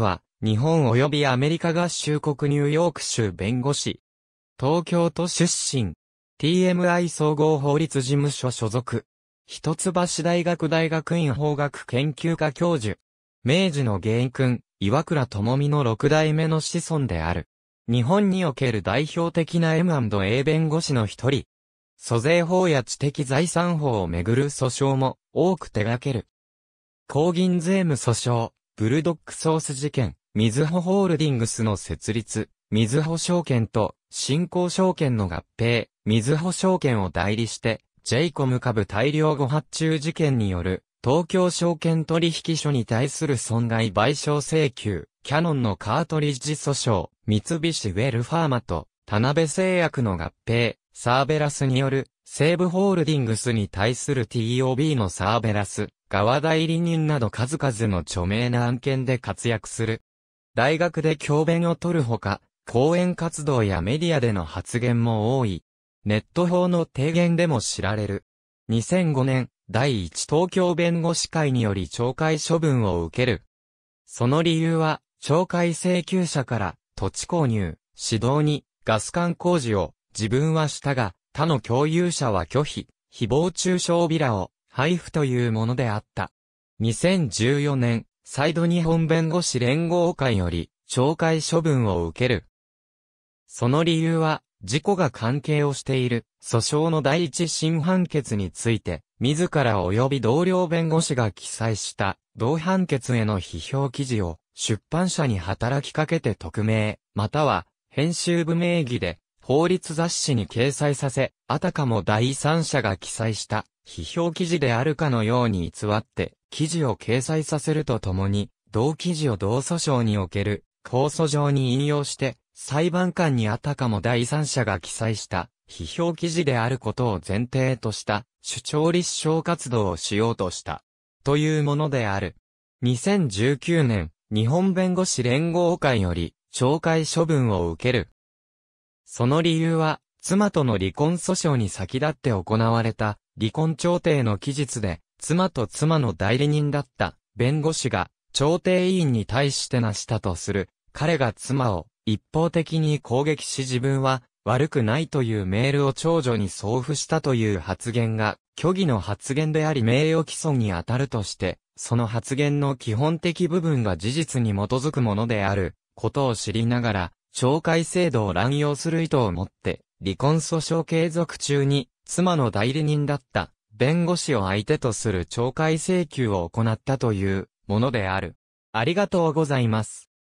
は、日本及びアメリカ合衆国ニューヨーク州弁護士。東京都出身。TMI 総合法律事務所所属。一橋大学大学院法学研究科教授。明治の芸君、岩倉智美の六代目の子孫である。日本における代表的な M&A 弁護士の一人。租税法や知的財産法をめぐる訴訟も多く手掛ける。公銀税務訴訟、ブルドックソース事件、水穂ホールディングスの設立、水穂証券と新興証券の合併、水穂証券を代理して、ジェイコム株大量誤発注事件による、東京証券取引所に対する損害賠償請求、キャノンのカートリッジ訴訟、三菱ウェルファーマと、田辺製薬の合併、サーベラスによる西武ホールディングスに対する TOB のサーベラス、側代理人など数々の著名な案件で活躍する。大学で教鞭を取るほか、講演活動やメディアでの発言も多い。ネット法の提言でも知られる。2005年、第一東京弁護士会により懲戒処分を受ける。その理由は、懲戒請求者から土地購入、指導にガス管工事を自分はしたが、他の共有者は拒否、誹謗中傷ビラを配布というものであった。2014年、再度日本弁護士連合会より、懲戒処分を受ける。その理由は、事故が関係をしている、訴訟の第一審判決について、自ら及び同僚弁護士が記載した、同判決への批評記事を、出版社に働きかけて匿名、または、編集部名義で、法律雑誌に掲載させ、あたかも第三者が記載した批評記事であるかのように偽って、記事を掲載させるとともに、同記事を同訴訟における控訴状に引用して、裁判官にあたかも第三者が記載した批評記事であることを前提とした主張立証活動をしようとした。というものである。2019年、日本弁護士連合会より、懲戒処分を受ける。その理由は、妻との離婚訴訟に先立って行われた、離婚調停の期日で、妻と妻の代理人だった、弁護士が、調停委員に対してなしたとする、彼が妻を、一方的に攻撃し自分は、悪くないというメールを長女に送付したという発言が、虚偽の発言であり名誉毀損に当たるとして、その発言の基本的部分が事実に基づくものである、ことを知りながら、懲戒制度を乱用する意図を持って、離婚訴訟継続中に、妻の代理人だった、弁護士を相手とする懲戒請求を行ったという、ものである。ありがとうございます。